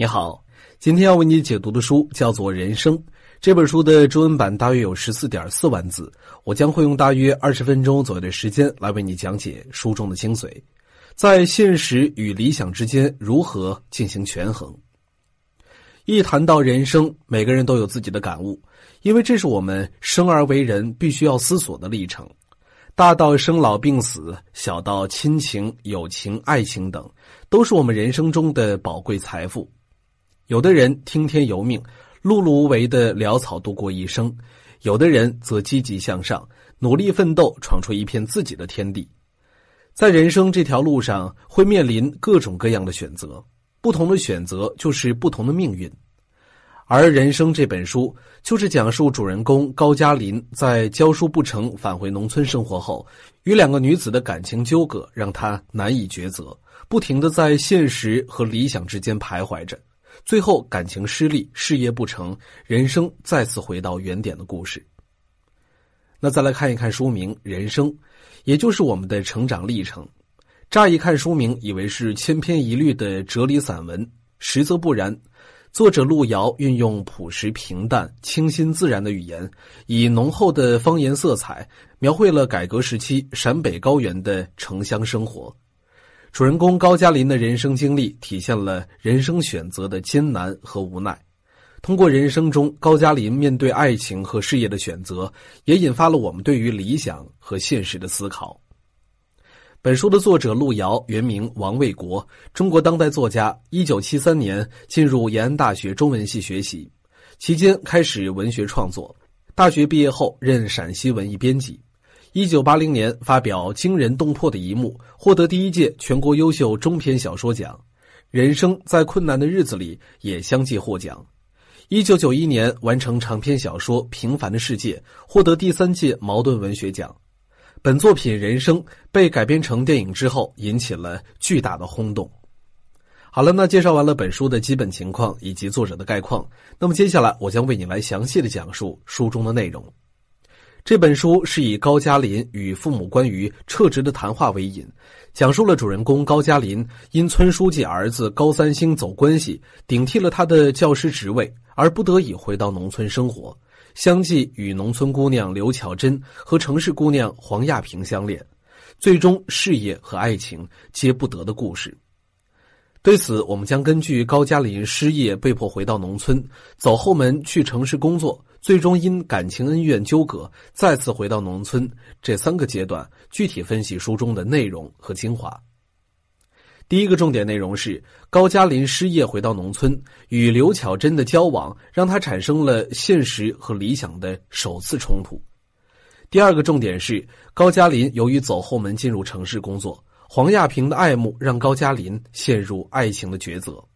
你好，今天要为你解读的书叫做《人生》。这本书的中文版大约有十四点四万字，我将会用大约二十分钟左右的时间来为你讲解书中的精髓。在现实与理想之间如何进行权衡？一谈到人生，每个人都有自己的感悟，因为这是我们生而为人必须要思索的历程。大到生老病死，小到亲情、友情、爱情等，都是我们人生中的宝贵财富。有的人听天由命，碌碌无为的潦草度过一生；有的人则积极向上，努力奋斗，闯出一片自己的天地。在人生这条路上，会面临各种各样的选择，不同的选择就是不同的命运。而《人生》这本书，就是讲述主人公高加林在教书不成，返回农村生活后，与两个女子的感情纠葛，让他难以抉择，不停的在现实和理想之间徘徊着。最后感情失利，事业不成，人生再次回到原点的故事。那再来看一看书名《人生》，也就是我们的成长历程。乍一看书名，以为是千篇一律的哲理散文，实则不然。作者路遥运用朴实平淡、清新自然的语言，以浓厚的方言色彩，描绘了改革时期陕北高原的城乡生活。主人公高加林的人生经历体现了人生选择的艰难和无奈。通过人生中高加林面对爱情和事业的选择，也引发了我们对于理想和现实的思考。本书的作者路遥，原名王卫国，中国当代作家。一九七三年进入延安大学中文系学习，期间开始文学创作。大学毕业后，任陕西文艺编辑。一九八零年发表惊人动魄的一幕，获得第一届全国优秀中篇小说奖，《人生》在困难的日子里也相继获奖。一九九一年完成长篇小说《平凡的世界》，获得第三届茅盾文学奖。本作品《人生》被改编成电影之后，引起了巨大的轰动。好了，那介绍完了本书的基本情况以及作者的概况，那么接下来我将为你来详细的讲述书中的内容。这本书是以高加林与父母关于撤职的谈话为引，讲述了主人公高加林因村书记儿子高三星走关系顶替了他的教师职位，而不得已回到农村生活，相继与农村姑娘刘巧珍和城市姑娘黄亚萍相恋，最终事业和爱情皆不得的故事。对此，我们将根据高加林失业被迫回到农村，走后门去城市工作。最终因感情恩怨纠葛，再次回到农村。这三个阶段具体分析书中的内容和精华。第一个重点内容是高加林失业回到农村，与刘巧珍的交往让他产生了现实和理想的首次冲突。第二个重点是高加林由于走后门进入城市工作，黄亚萍的爱慕让高加林陷入爱情的抉择。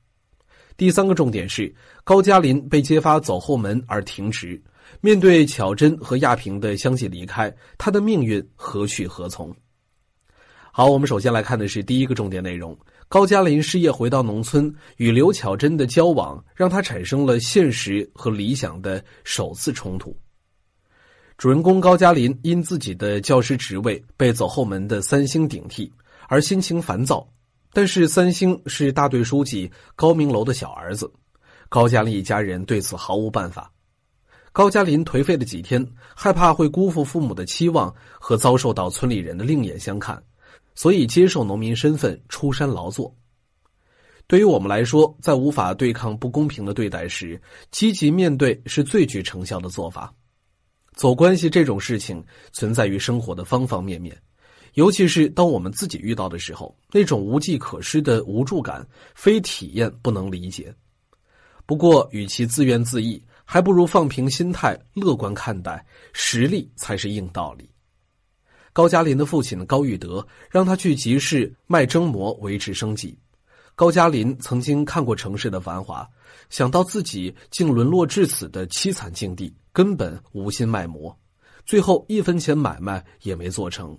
第三个重点是高加林被揭发走后门而停职，面对巧珍和亚平的相继离开，他的命运何去何从？好，我们首先来看的是第一个重点内容：高加林失业回到农村，与刘巧珍的交往让他产生了现实和理想的首次冲突。主人公高加林因自己的教师职位被走后门的三星顶替而心情烦躁。但是，三星是大队书记高明楼的小儿子，高加林一家人对此毫无办法。高加林颓废的几天，害怕会辜负父母的期望和遭受到村里人的另眼相看，所以接受农民身份出山劳作。对于我们来说，在无法对抗不公平的对待时，积极面对是最具成效的做法。走关系这种事情，存在于生活的方方面面。尤其是当我们自己遇到的时候，那种无计可施的无助感，非体验不能理解。不过，与其自怨自艾，还不如放平心态，乐观看待。实力才是硬道理。高加林的父亲高玉德让他去集市卖蒸馍维持生计。高加林曾经看过城市的繁华，想到自己竟沦落至此的凄惨境地，根本无心卖馍，最后一分钱买卖也没做成。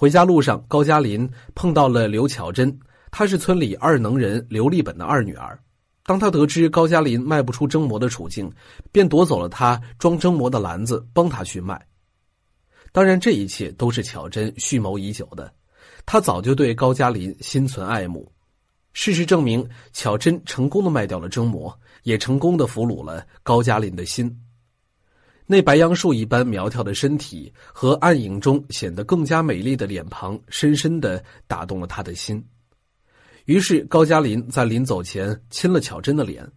回家路上，高加林碰到了刘巧珍，她是村里二能人刘立本的二女儿。当他得知高加林卖不出蒸馍的处境，便夺走了他装蒸馍的篮子，帮他去卖。当然，这一切都是巧珍蓄谋已久的，他早就对高加林心存爱慕。事实证明，巧珍成功的卖掉了蒸馍，也成功的俘虏了高加林的心。那白杨树一般苗条的身体和暗影中显得更加美丽的脸庞，深深的打动了他的心。于是高加林在临走前亲了巧珍的脸，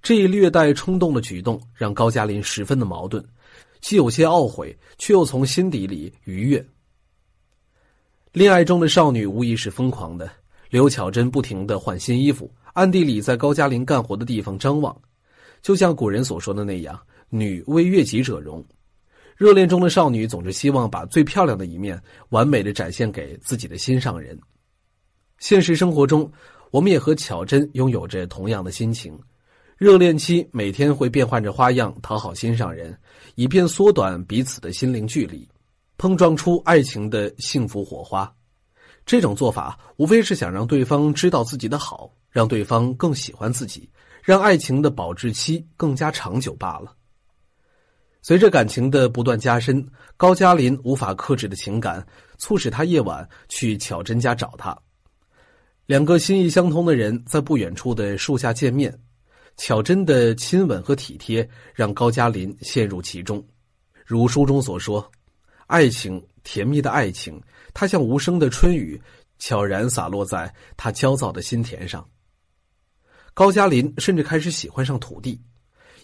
这一略带冲动的举动让高加林十分的矛盾，既有些懊悔，却又从心底里愉悦。恋爱中的少女无疑是疯狂的，刘巧珍不停的换新衣服，暗地里在高加林干活的地方张望，就像古人所说的那样。女为悦己者容，热恋中的少女总是希望把最漂亮的一面完美的展现给自己的心上人。现实生活中，我们也和巧珍拥有着同样的心情。热恋期每天会变换着花样讨好心上人，以便缩短彼此的心灵距离，碰撞出爱情的幸福火花。这种做法无非是想让对方知道自己的好，让对方更喜欢自己，让爱情的保质期更加长久罢了。随着感情的不断加深，高加林无法克制的情感促使他夜晚去巧珍家找她。两个心意相通的人在不远处的树下见面，巧珍的亲吻和体贴让高加林陷入其中。如书中所说，爱情，甜蜜的爱情，它像无声的春雨，悄然洒落在他焦躁的心田上。高加林甚至开始喜欢上土地。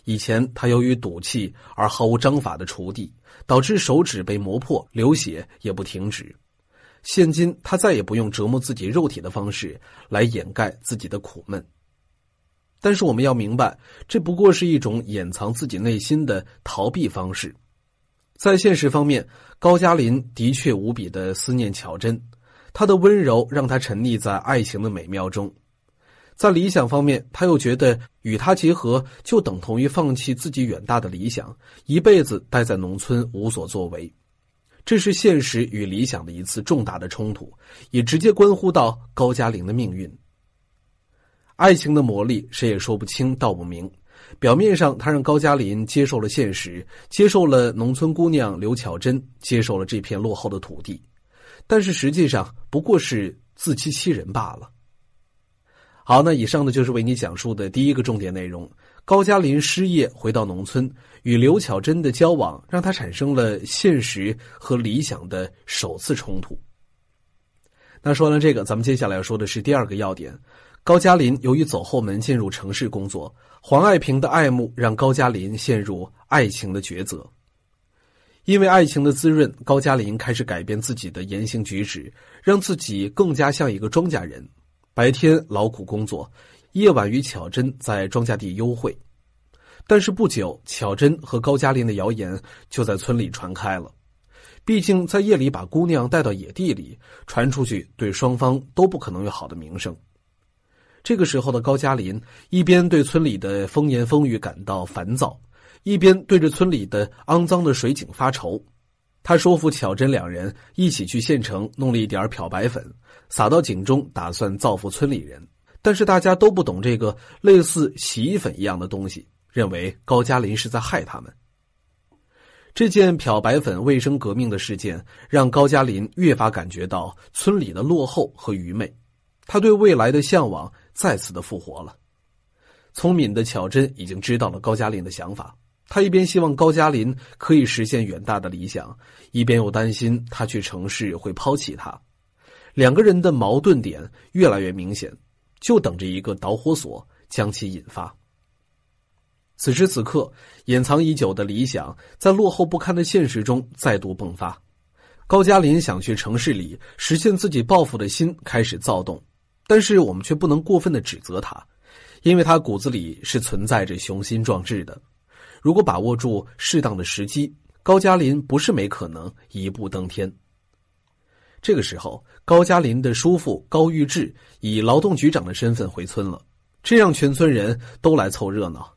以前他由于赌气而毫无章法的锄地，导致手指被磨破流血也不停止。现今他再也不用折磨自己肉体的方式来掩盖自己的苦闷。但是我们要明白，这不过是一种掩藏自己内心的逃避方式。在现实方面，高加林的确无比的思念乔真，她的温柔让他沉溺在爱情的美妙中。在理想方面，他又觉得与他结合就等同于放弃自己远大的理想，一辈子待在农村无所作为，这是现实与理想的一次重大的冲突，也直接关乎到高加林的命运。爱情的魔力，谁也说不清道不明。表面上，他让高加林接受了现实，接受了农村姑娘刘巧珍，接受了这片落后的土地，但是实际上不过是自欺欺人罢了。好，那以上呢就是为你讲述的第一个重点内容。高加林失业回到农村，与刘巧珍的交往让他产生了现实和理想的首次冲突。那说了这个，咱们接下来要说的是第二个要点：高加林由于走后门进入城市工作，黄爱萍的爱慕让高加林陷入爱情的抉择。因为爱情的滋润，高加林开始改变自己的言行举止，让自己更加像一个庄稼人。白天劳苦工作，夜晚与巧珍在庄稼地幽会。但是不久，巧珍和高加林的谣言就在村里传开了。毕竟，在夜里把姑娘带到野地里，传出去对双方都不可能有好的名声。这个时候的高加林，一边对村里的风言风语感到烦躁，一边对着村里的肮脏的水井发愁。他说服巧珍两人一起去县城弄了一点漂白粉，撒到井中，打算造福村里人。但是大家都不懂这个类似洗衣粉一样的东西，认为高加林是在害他们。这件漂白粉卫生革命的事件，让高加林越发感觉到村里的落后和愚昧，他对未来的向往再次的复活了。聪明的巧珍已经知道了高加林的想法。他一边希望高加林可以实现远大的理想，一边又担心他去城市会抛弃他，两个人的矛盾点越来越明显，就等着一个导火索将其引发。此时此刻，隐藏已久的理想在落后不堪的现实中再度迸发，高加林想去城市里实现自己抱负的心开始躁动，但是我们却不能过分的指责他，因为他骨子里是存在着雄心壮志的。如果把握住适当的时机，高加林不是没可能一步登天。这个时候，高加林的叔父高玉志以劳动局长的身份回村了，这让全村人都来凑热闹。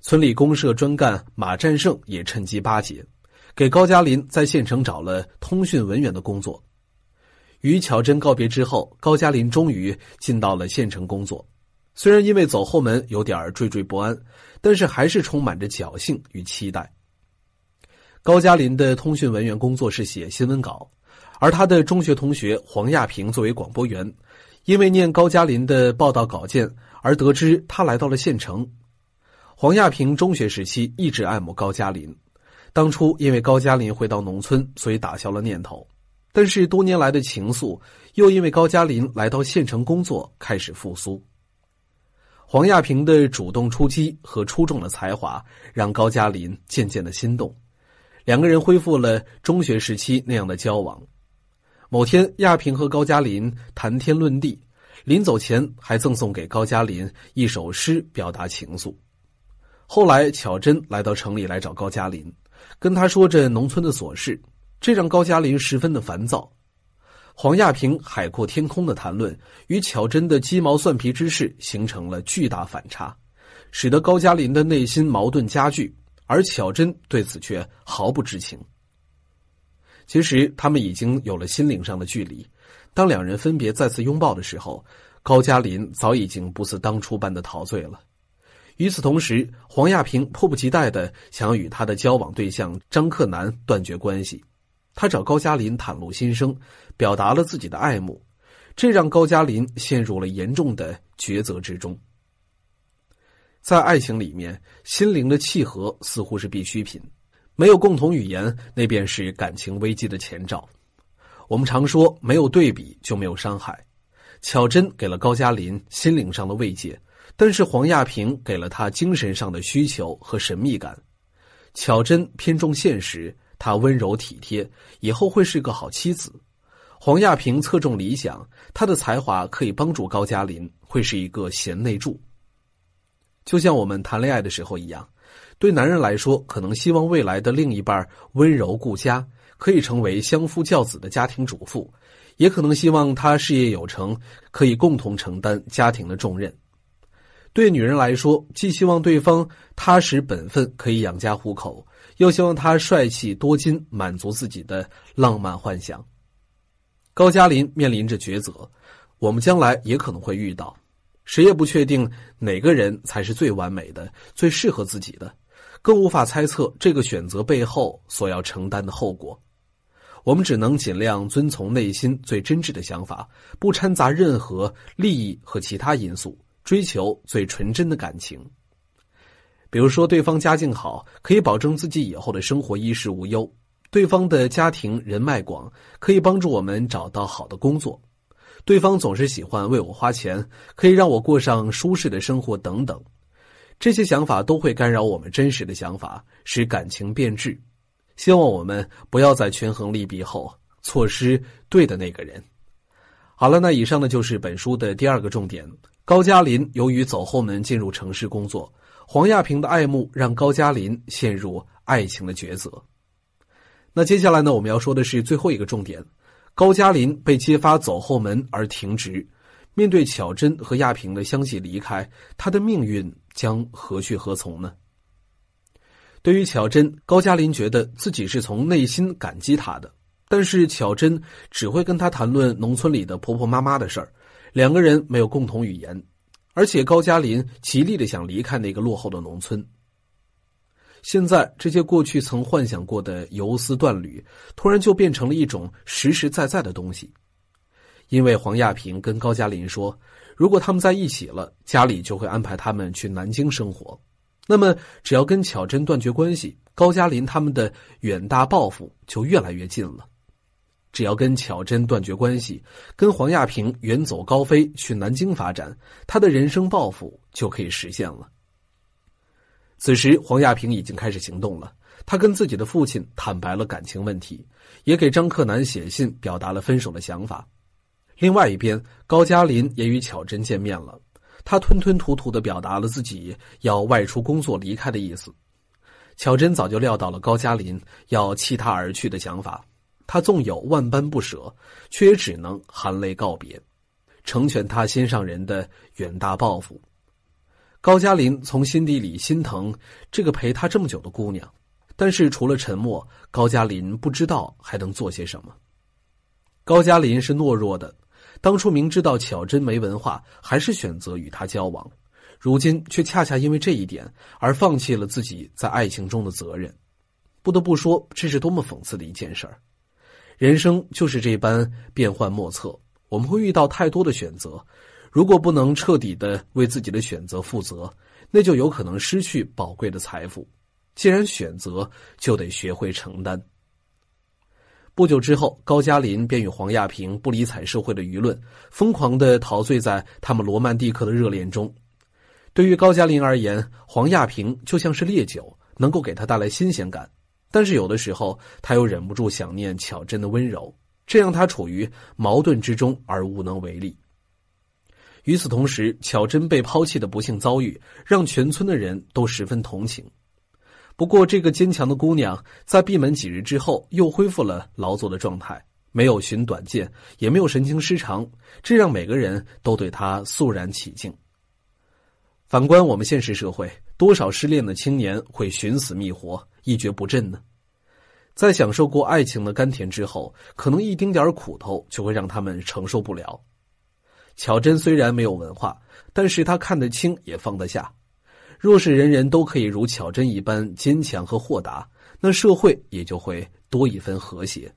村里公社专干马占胜也趁机巴结，给高加林在县城找了通讯文员的工作。与巧珍告别之后，高加林终于进到了县城工作。虽然因为走后门有点惴惴不安，但是还是充满着侥幸与期待。高加林的通讯文员工作是写新闻稿，而他的中学同学黄亚平作为广播员，因为念高加林的报道稿件而得知他来到了县城。黄亚平中学时期一直爱慕高加林，当初因为高加林回到农村，所以打消了念头，但是多年来的情愫又因为高加林来到县城工作开始复苏。黄亚平的主动出击和出众的才华，让高加林渐渐的心动，两个人恢复了中学时期那样的交往。某天，亚平和高加林谈天论地，临走前还赠送给高加林一首诗，表达情愫。后来，巧珍来到城里来找高加林，跟他说着农村的琐事，这让高加林十分的烦躁。黄亚平海阔天空的谈论与巧真的鸡毛蒜皮之事形成了巨大反差，使得高加林的内心矛盾加剧，而巧真对此却毫不知情。其实他们已经有了心灵上的距离。当两人分别再次拥抱的时候，高加林早已经不似当初般的陶醉了。与此同时，黄亚平迫不及待的想与他的交往对象张克南断绝关系。他找高加林袒露心声，表达了自己的爱慕，这让高加林陷入了严重的抉择之中。在爱情里面，心灵的契合似乎是必需品，没有共同语言，那便是感情危机的前兆。我们常说，没有对比就没有伤害。巧珍给了高加林心灵上的慰藉，但是黄亚萍给了他精神上的需求和神秘感。巧珍偏重现实。她温柔体贴，以后会是个好妻子。黄亚萍侧重理想，她的才华可以帮助高加林，会是一个贤内助。就像我们谈恋爱的时候一样，对男人来说，可能希望未来的另一半温柔顾家，可以成为相夫教子的家庭主妇；也可能希望他事业有成，可以共同承担家庭的重任。对女人来说，既希望对方踏实本分，可以养家糊口。又希望他帅气多金，满足自己的浪漫幻想。高加林面临着抉择，我们将来也可能会遇到，谁也不确定哪个人才是最完美的、最适合自己的，更无法猜测这个选择背后所要承担的后果。我们只能尽量遵从内心最真挚的想法，不掺杂任何利益和其他因素，追求最纯真的感情。比如说，对方家境好，可以保证自己以后的生活衣食无忧；对方的家庭人脉广，可以帮助我们找到好的工作；对方总是喜欢为我花钱，可以让我过上舒适的生活等等。这些想法都会干扰我们真实的想法，使感情变质。希望我们不要在权衡利弊后错失对的那个人。好了，那以上呢就是本书的第二个重点。高加林由于走后门进入城市工作。黄亚平的爱慕让高加林陷入爱情的抉择。那接下来呢？我们要说的是最后一个重点：高加林被揭发走后门而停职。面对巧珍和亚平的相继离开，他的命运将何去何从呢？对于巧珍，高加林觉得自己是从内心感激她的，但是巧珍只会跟他谈论农村里的婆婆妈妈的事儿，两个人没有共同语言。而且高加林极力的想离开那个落后的农村。现在这些过去曾幻想过的游丝断缕，突然就变成了一种实实在在的东西。因为黄亚平跟高加林说，如果他们在一起了，家里就会安排他们去南京生活。那么只要跟巧珍断绝关系，高加林他们的远大抱负就越来越近了。只要跟巧珍断绝关系，跟黄亚平远走高飞去南京发展，他的人生抱负就可以实现了。此时，黄亚平已经开始行动了。他跟自己的父亲坦白了感情问题，也给张克南写信表达了分手的想法。另外一边，高佳林也与巧珍见面了。他吞吞吐吐的表达了自己要外出工作离开的意思。巧珍早就料到了高佳林要弃他而去的想法。他纵有万般不舍，却也只能含泪告别，成全他心上人的远大抱负。高加林从心底里心疼这个陪他这么久的姑娘，但是除了沉默，高加林不知道还能做些什么。高加林是懦弱的，当初明知道巧珍没文化，还是选择与她交往，如今却恰恰因为这一点而放弃了自己在爱情中的责任。不得不说，这是多么讽刺的一件事儿。人生就是这般变幻莫测，我们会遇到太多的选择。如果不能彻底的为自己的选择负责，那就有可能失去宝贵的财富。既然选择，就得学会承担。不久之后，高加林便与黄亚平不理睬社会的舆论，疯狂的陶醉在他们罗曼蒂克的热恋中。对于高加林而言，黄亚平就像是烈酒，能够给他带来新鲜感。但是有的时候，他又忍不住想念巧珍的温柔，这让他处于矛盾之中而无能为力。与此同时，巧珍被抛弃的不幸遭遇让全村的人都十分同情。不过，这个坚强的姑娘在闭门几日之后，又恢复了劳作的状态，没有寻短见，也没有神经失常，这让每个人都对她肃然起敬。反观我们现实社会，多少失恋的青年会寻死觅活？一蹶不振呢，在享受过爱情的甘甜之后，可能一丁点苦头就会让他们承受不了。巧珍虽然没有文化，但是她看得清也放得下。若是人人都可以如巧珍一般坚强和豁达，那社会也就会多一分和谐。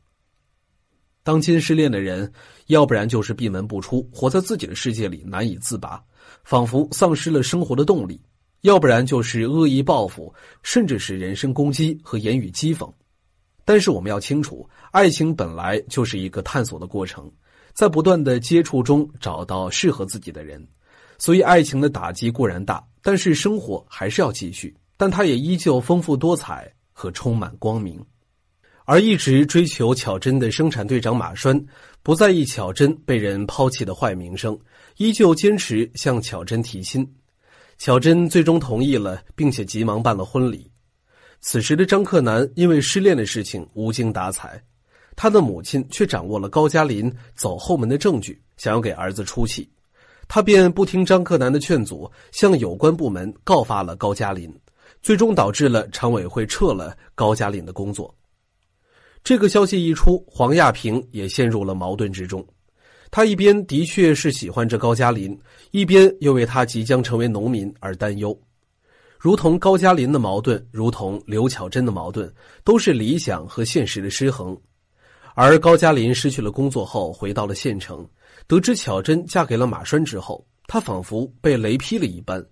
当今失恋的人，要不然就是闭门不出，活在自己的世界里，难以自拔，仿佛丧失了生活的动力。要不然就是恶意报复，甚至是人身攻击和言语讥讽。但是我们要清楚，爱情本来就是一个探索的过程，在不断的接触中找到适合自己的人。所以爱情的打击固然大，但是生活还是要继续，但它也依旧丰富多彩和充满光明。而一直追求巧珍的生产队长马栓，不在意巧珍被人抛弃的坏名声，依旧坚持向巧珍提亲。小珍最终同意了，并且急忙办了婚礼。此时的张克南因为失恋的事情无精打采，他的母亲却掌握了高加林走后门的证据，想要给儿子出气，他便不听张克南的劝阻，向有关部门告发了高加林，最终导致了常委会撤了高加林的工作。这个消息一出，黄亚萍也陷入了矛盾之中。他一边的确是喜欢着高加林，一边又为他即将成为农民而担忧。如同高加林的矛盾，如同刘巧珍的矛盾，都是理想和现实的失衡。而高加林失去了工作后，回到了县城，得知巧珍嫁给了马栓之后，他仿佛被雷劈了一般。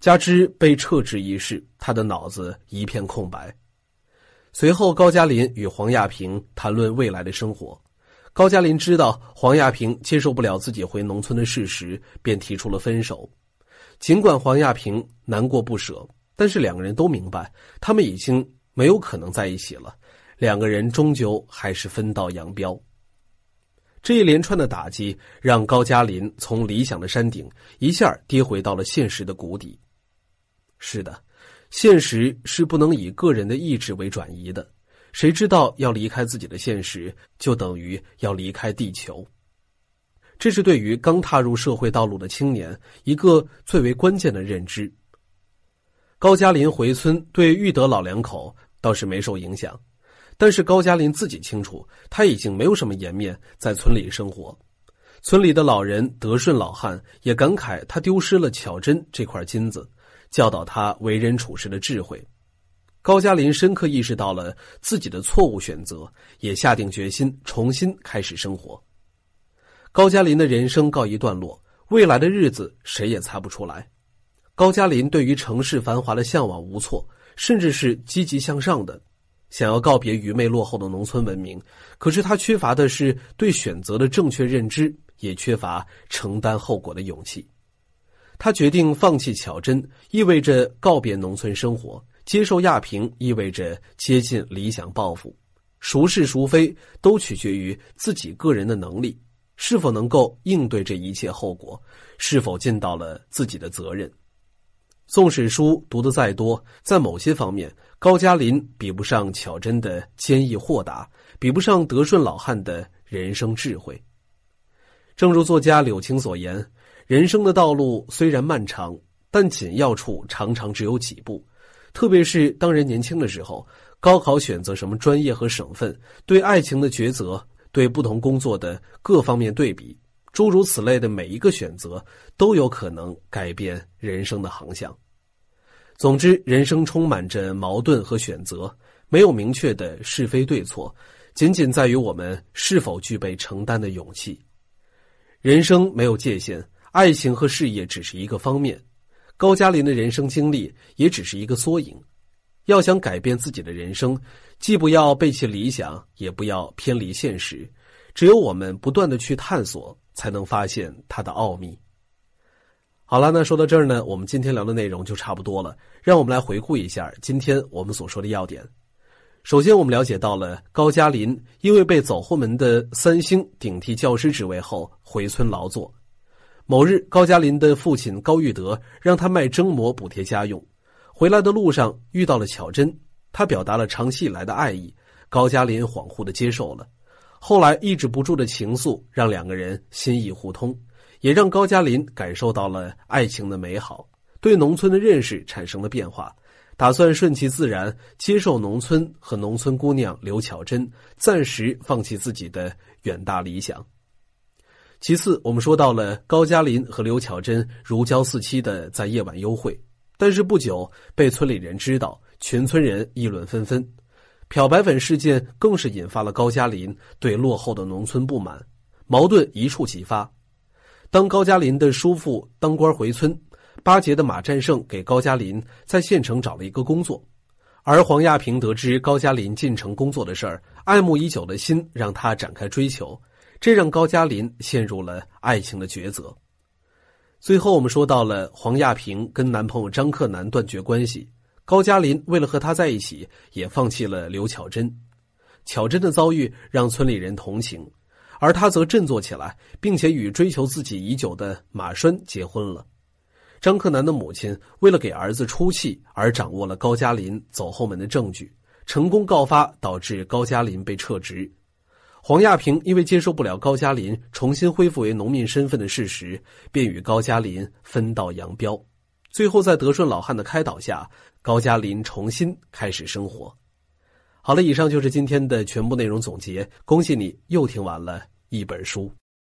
加之被撤职一事，他的脑子一片空白。随后，高加林与黄亚萍谈论未来的生活。高加林知道黄亚平接受不了自己回农村的事实，便提出了分手。尽管黄亚平难过不舍，但是两个人都明白，他们已经没有可能在一起了。两个人终究还是分道扬镳。这一连串的打击让高加林从理想的山顶一下跌回到了现实的谷底。是的，现实是不能以个人的意志为转移的。谁知道要离开自己的现实，就等于要离开地球。这是对于刚踏入社会道路的青年一个最为关键的认知。高加林回村，对玉德老两口倒是没受影响，但是高加林自己清楚，他已经没有什么颜面在村里生活。村里的老人德顺老汉也感慨他丢失了巧珍这块金子，教导他为人处事的智慧。高加林深刻意识到了自己的错误选择，也下定决心重新开始生活。高加林的人生告一段落，未来的日子谁也猜不出来。高加林对于城市繁华的向往无措，甚至是积极向上的，想要告别愚昧落后的农村文明。可是他缺乏的是对选择的正确认知，也缺乏承担后果的勇气。他决定放弃巧珍，意味着告别农村生活。接受亚平意味着接近理想抱负，孰是孰非都取决于自己个人的能力，是否能够应对这一切后果，是否尽到了自己的责任。纵使书读得再多，在某些方面，高加林比不上巧珍的坚毅豁达，比不上德顺老汉的人生智慧。正如作家柳青所言：“人生的道路虽然漫长，但紧要处常常只有几步。”特别是当人年轻的时候，高考选择什么专业和省份，对爱情的抉择，对不同工作的各方面对比，诸如此类的每一个选择，都有可能改变人生的航向。总之，人生充满着矛盾和选择，没有明确的是非对错，仅仅在于我们是否具备承担的勇气。人生没有界限，爱情和事业只是一个方面。高加林的人生经历也只是一个缩影。要想改变自己的人生，既不要背弃理想，也不要偏离现实。只有我们不断的去探索，才能发现它的奥秘。好了，那说到这儿呢，我们今天聊的内容就差不多了。让我们来回顾一下今天我们所说的要点。首先，我们了解到了高加林因为被走后门的三星顶替教师职位后，回村劳作。某日，高加林的父亲高玉德让他卖蒸馍补贴家用，回来的路上遇到了巧珍，他表达了长期以来的爱意，高加林恍惚的接受了。后来抑制不住的情愫让两个人心意互通，也让高加林感受到了爱情的美好，对农村的认识产生了变化，打算顺其自然接受农村和农村姑娘刘巧珍，暂时放弃自己的远大理想。其次，我们说到了高加林和刘巧珍如胶似漆的在夜晚幽会，但是不久被村里人知道，全村人议论纷纷。漂白粉事件更是引发了高加林对落后的农村不满，矛盾一触即发。当高加林的叔父当官回村，巴结的马占胜给高加林在县城找了一个工作，而黄亚萍得知高加林进城工作的事儿，爱慕已久的心让他展开追求。这让高加林陷入了爱情的抉择。最后，我们说到了黄亚平跟男朋友张克南断绝关系，高加林为了和他在一起，也放弃了刘巧珍。巧珍的遭遇让村里人同情，而她则振作起来，并且与追求自己已久的马栓结婚了。张克南的母亲为了给儿子出气，而掌握了高加林走后门的证据，成功告发，导致高加林被撤职。黄亚平因为接受不了高加林重新恢复为农民身份的事实，便与高加林分道扬镳。最后，在德顺老汉的开导下，高加林重新开始生活。好了，以上就是今天的全部内容总结。恭喜你又听完了一本书。